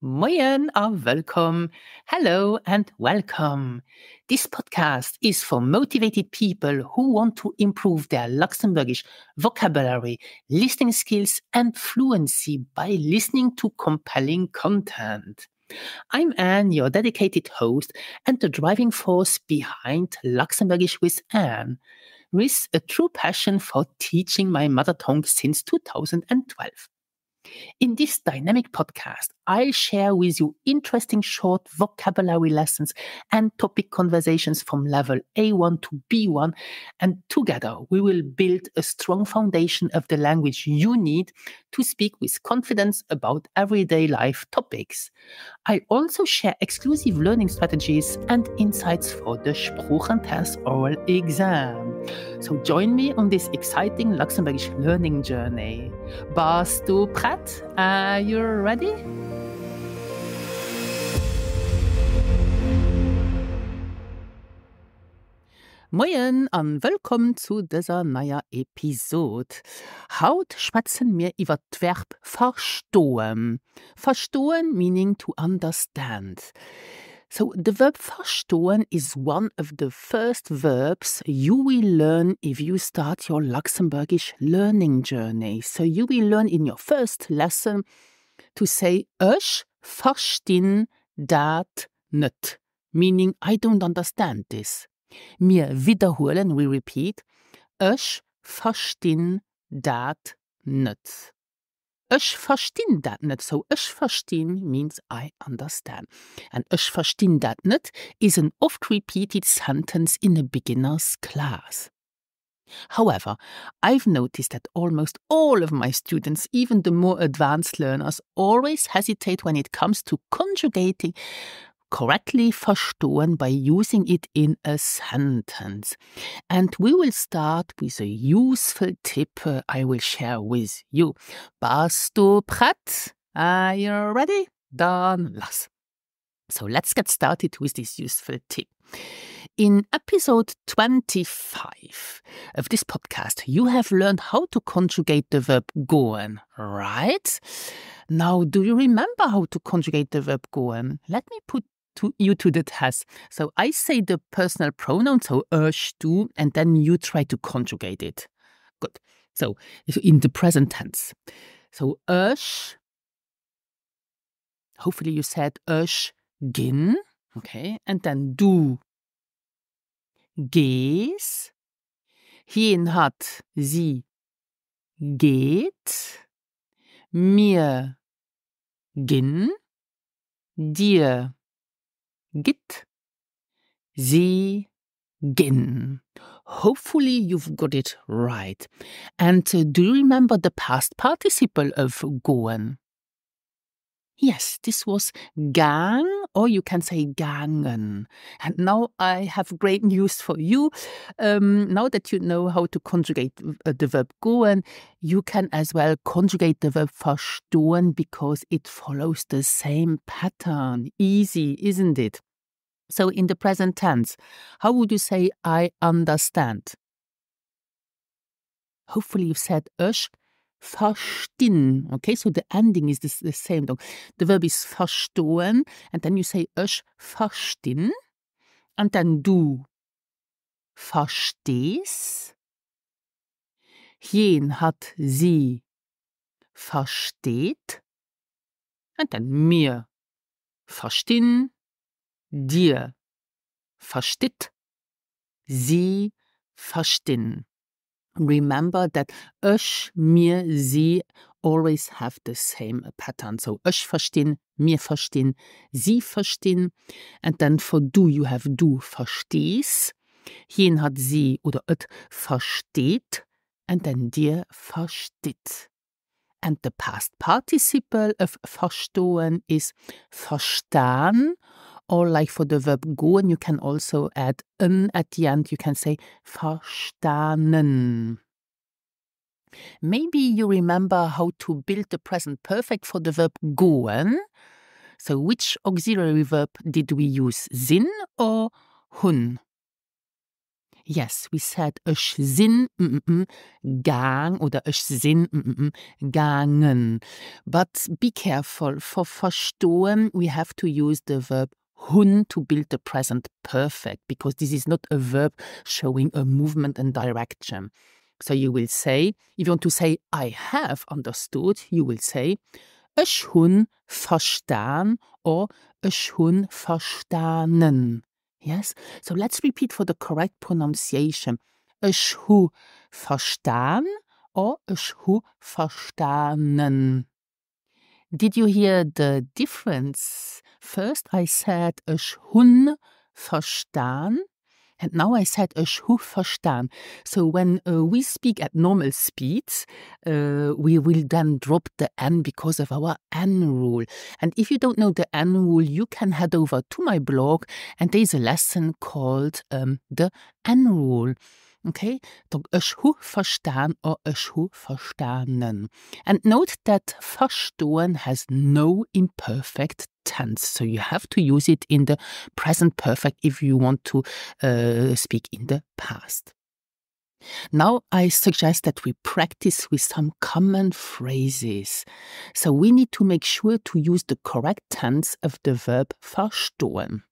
Moyen are welcome. Hello and welcome. This podcast is for motivated people who want to improve their Luxembourgish vocabulary, listening skills, and fluency by listening to compelling content. I'm Anne, your dedicated host and the driving force behind Luxembourgish with Anne, with a true passion for teaching my mother tongue since 2012. In this dynamic podcast, I'll share with you interesting short vocabulary lessons and topic conversations from level A1 to B1. And together, we will build a strong foundation of the language you need to speak with confidence about everyday life topics. I also share exclusive learning strategies and insights for the Spruchentest oral exam. So join me on this exciting Luxembourgish learning journey. Bas du prêt? that, uh, you're ready? Moien an wëllkom zu dëser naier Episod. Haut schwatzen mir iwwer d'Werb verstoem. Verstoen meaning to understand. So the verb verstehen is one of the first verbs you will learn if you start your Luxembourgish learning journey. So you will learn in your first lesson to say ich verstehe that nicht, meaning I don't understand this. Mir wiederholen, we repeat, ich verstehe that nicht. Ich verstehe dat net so ich verstehen means I understand. And ich verstehe dat net is an oft repeated sentence in a beginner's class. However, I've noticed that almost all of my students, even the more advanced learners, always hesitate when it comes to conjugating correctly verstehen by using it in a sentence. And we will start with a useful tip uh, I will share with you. Bist du bereit? Are you ready? Dann lass. So let's get started with this useful tip. In episode 25 of this podcast, you have learned how to conjugate the verb goen, right? Now, do you remember how to conjugate the verb goen? Let me put to you to the test. So I say the personal pronoun, so ersch du, and then you try to conjugate it. Good. So in the present tense. So ersch, hopefully you said ersch gin, okay, and then du gehst. Hin hat, sie geht. Mir gin, dir Git. Sie gin. Hopefully you've got it right. And uh, do you remember the past participle of goen? Yes, this was gang or oh, you can say gangen. And now I have great news for you. Um, now that you know how to conjugate uh, the verb "goen," you can as well conjugate the verb verstohlen because it follows the same pattern. Easy, isn't it? So in the present tense, how would you say I understand? Hopefully you've said ösch verstehen. Okay, so the ending is the, the same. Dog. The verb is verstehen, and then you say ich verstehen, and then du verstehst. Jen hat sie versteht, and then mir verstehen, dir versteht, sie verstehen remember that ich, mir, sie always have the same pattern. So ich verstehen, mir verstehen, sie verstehen. And then for du, you have du verstehst. Hien hat sie oder et versteht. And then dir versteht. And the past participle of verstehen is verstehen or like for the verb go, and you can also add an at the end. You can say verstanden. Maybe you remember how to build the present perfect for the verb gehen. So which auxiliary verb did we use, Zin or hun? Yes, we said ich sin mm, mm, gang oder ich sin mm, gangen. But be careful, for verstehen we have to use the verb hun to build the present perfect because this is not a verb showing a movement and direction. So you will say, if you want to say I have understood, you will say ich hun verstanden or ich hun verstanden. Yes? So let's repeat for the correct pronunciation. Ich hu verstanden or ich hu verstanden. Did you hear the difference? First I said "schun verstehen," and now I said "schuh verstehen." So when uh, we speak at normal speeds, uh, we will then drop the n because of our n rule. And if you don't know the n rule, you can head over to my blog, and there's a lesson called um, the n rule. Okay, donc ich hu verstehen or ich hu verstanden. And note that verstehen has no imperfect tense. So you have to use it in the present perfect if you want to uh, speak in the past. Now I suggest that we practice with some common phrases. So we need to make sure to use the correct tense of the verb verstehen.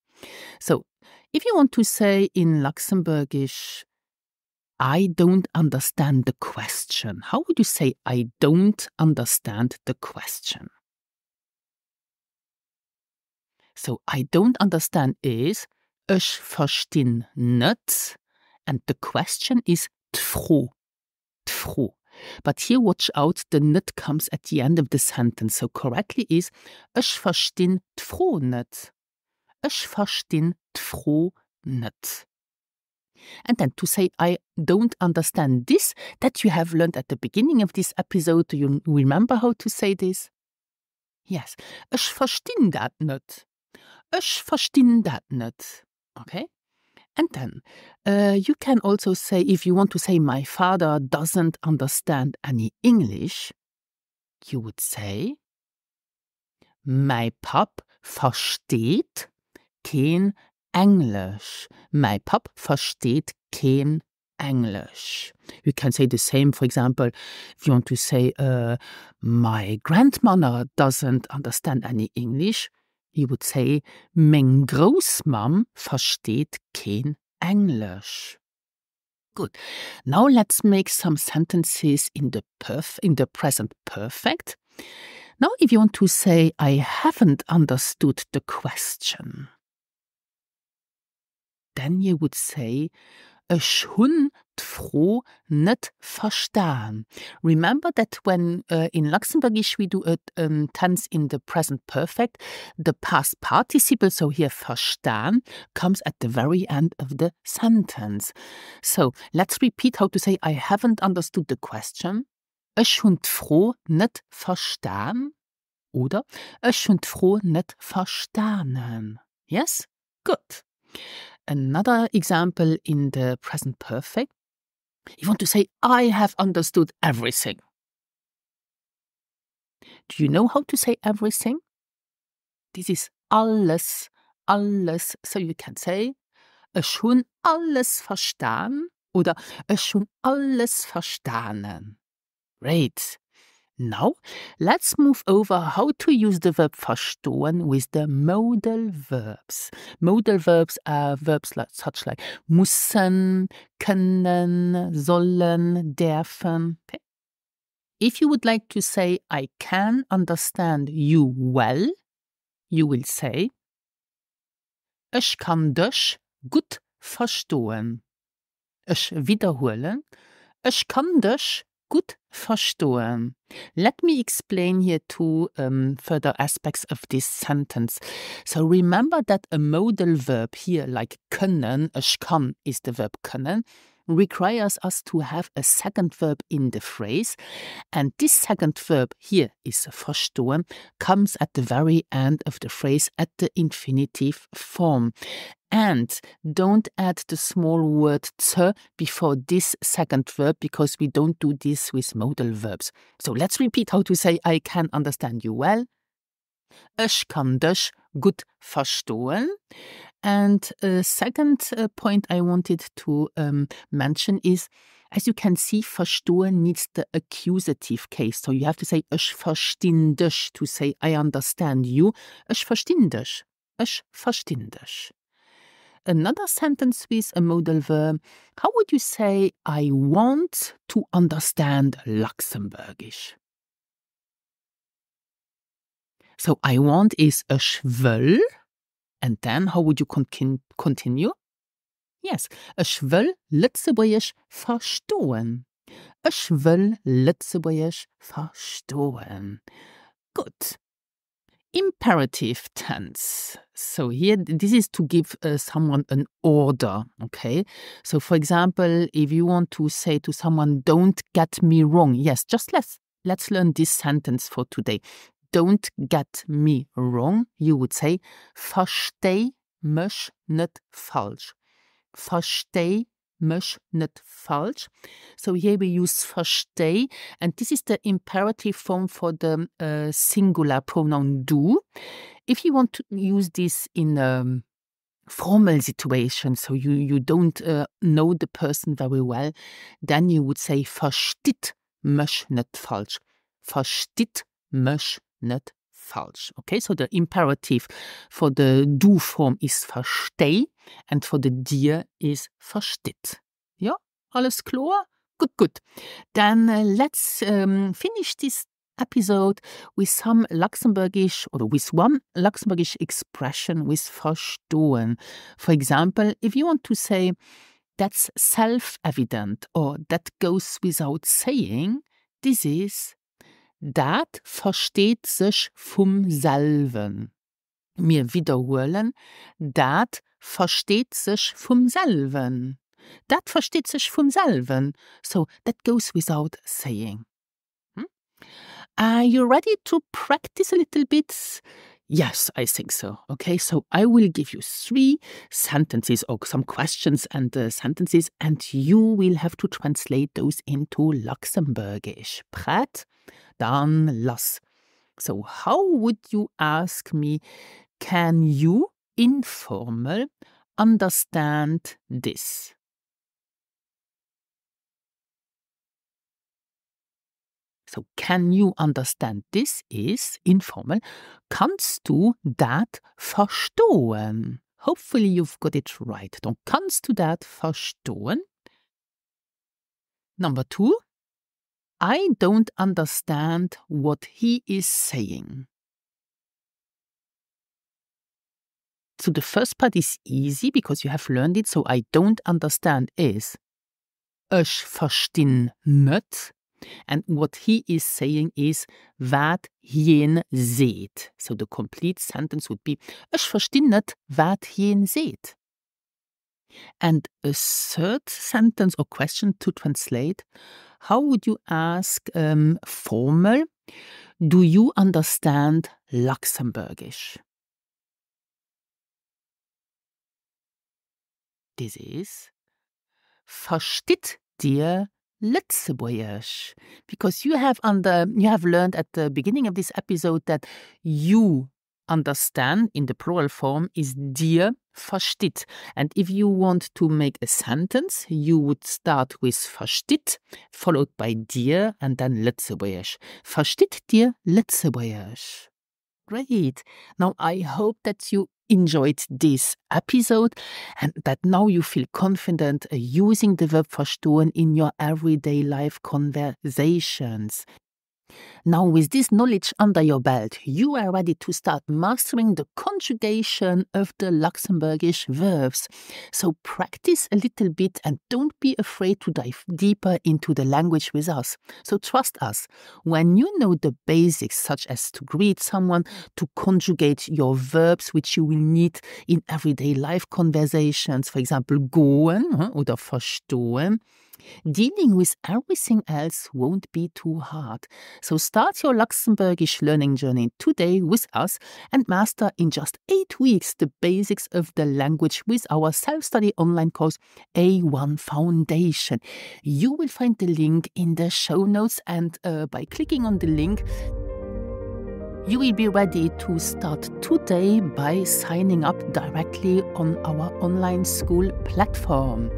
So if you want to say in Luxembourgish, I don't understand the question, how would you say I don't understand the question? So I don't understand is ich verstehe nicht, and the question is tfro. Tfro. But here watch out, the nut comes at the end of the sentence. So correctly is ich verstehe tfro nicht. Ich verstehe tfro nicht. And then to say I don't understand this, that you have learned at the beginning of this episode. Do you remember how to say this? Yes, ich verstehe that nut. Ich verstehe that not. Okay? And then uh, you can also say, if you want to say, my father doesn't understand any English, you would say, my pop versteht kein Englisch. My pop versteht kein English. You can say the same, for example, if you want to say, uh, My grandmother doesn't understand any English, he would say, "Mein Großmam versteht kein Englisch." Good. Now let's make some sentences in the perf in the present perfect. Now if you want to say I haven't understood the question, then you would say ich hun froh net verstaan. Remember that when uh, in Luxembourgish äh, we do a um, ähm, tense in the present perfect, the past participle, so here verstaan, comes at the very end of the sentence. So let's repeat how to say I haven't understood the question. Ich hun froh net verstaan oder ich hun froh net verstehen. Yes? Good another example in the present perfect. You want to say, I have understood everything. Do you know how to say everything? This is alles, alles. So you can say, schon alles verstanden oder schon alles verstanden. Great. Now, let's move over how to use the verb verstehen with the modal verbs. Modal verbs are verbs like, such like müssen, können, sollen, dürfen. Okay. If you would like to say, I can understand you well, you will say, Ich kann dich gut verstehen. Ich wiederhole, Ich kann dich good verstehen. Let me explain here two um, further aspects of this sentence. So remember that a modal verb here, like können, ich kann is the verb können, requires us to have a second verb in the phrase. And this second verb here is verstehen, comes at the very end of the phrase at the infinitive form and don't add the small word t before this second verb because we don't do this with modal verbs. So let's repeat how to say I can understand you well. Ich kann dich gut verstehen. And a second uh, point I wanted to um, mention is as you can see, verstehen needs the accusative case. So you have to say ich verstehe dich to say I understand you. Ich verstehe dich. Ich verstehe dich another sentence with a modal verb, how would you say, I want to understand Luxembourgish? So I want is a will. And then how would you con continue? Yes, a will Lützebäuerisch verstehen. A will Lützebäuerisch verstehen. Good imperative tense. So here, this is to give uh, someone an order, okay? So for example, if you want to say to someone, don't get me wrong. Yes, just let's, let's learn this sentence for today. Don't get me wrong. You would say, versteh mich nicht falsch. Versteh mösch, nicht falsch. So here we use versteh, and this is the imperative form for the uh, singular pronoun du. If you want to use this in a formal situation, so you, you don't uh, know the person very well, then you would say versteht mösch nicht falsch. Versteht mösch nicht falsch. Okay, so the imperative for the du form is versteh and for the deer is versteht. Ja, alles klar? Good, good. Then uh, äh, let's um, finish this episode with some Luxembourgish or with one Luxembourgish expression with verstohlen. For example, if you want to say that's self evident or that goes without saying, this is dat versteht sich vom selben. Mir wiederholen, dat versteht sich vom selben. That versteht sich vom selben. So that goes without saying. Hm? Are you ready to practice a little bit? Yes, I think so. Okay, so I will give you three sentences or some questions and uh, sentences, and you will have to translate those into Luxembourgish. Prat, dann lass. So, how would you ask me, can you informal, understand this. So can you understand this is informal. Kannst du that verstehen? Hopefully you've got it right. Dann kannst du that verstehen? Number two, I don't understand what he is saying. So the first part is easy because you have learned it. So I don't understand is ich verstehe nicht. And what he is saying is wat jen seht. So the complete sentence would be ich verstehe nicht wat jen seht. And a third sentence or question to translate how would you ask um, formal, do you understand Luxembourgish? is, versteht dir Let's because you have under you have learned at the beginning of this episode that you understand in the plural form is dir versteht and if you want to make a sentence you would start with versteht followed by dir and then let's versteht dir let's great now i hope that you enjoyed this episode and that now you feel confident uh, using the verb verstehen in your everyday life conversations. Now, with this knowledge under your belt, you are ready to start mastering the conjugation of the Luxembourgish verbs. So, practice a little bit and don't be afraid to dive deeper into the language with us. So, trust us. When you know the basics, such as to greet someone, to conjugate your verbs, which you will need in everyday life conversations, for example, gehen oder verstehen, Dealing with everything else won't be too hard. So start your Luxembourgish learning journey today with us and master in just eight weeks the basics of the language with our self study online course A1 Foundation. You will find the link in the show notes, and uh, by clicking on the link, you will be ready to start today by signing up directly on our online school platform.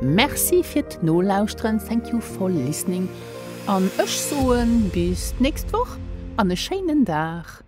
Merci fir d nolauusren, thank you for listening. An ëch soen bis näst woch an e Scheinen Dach.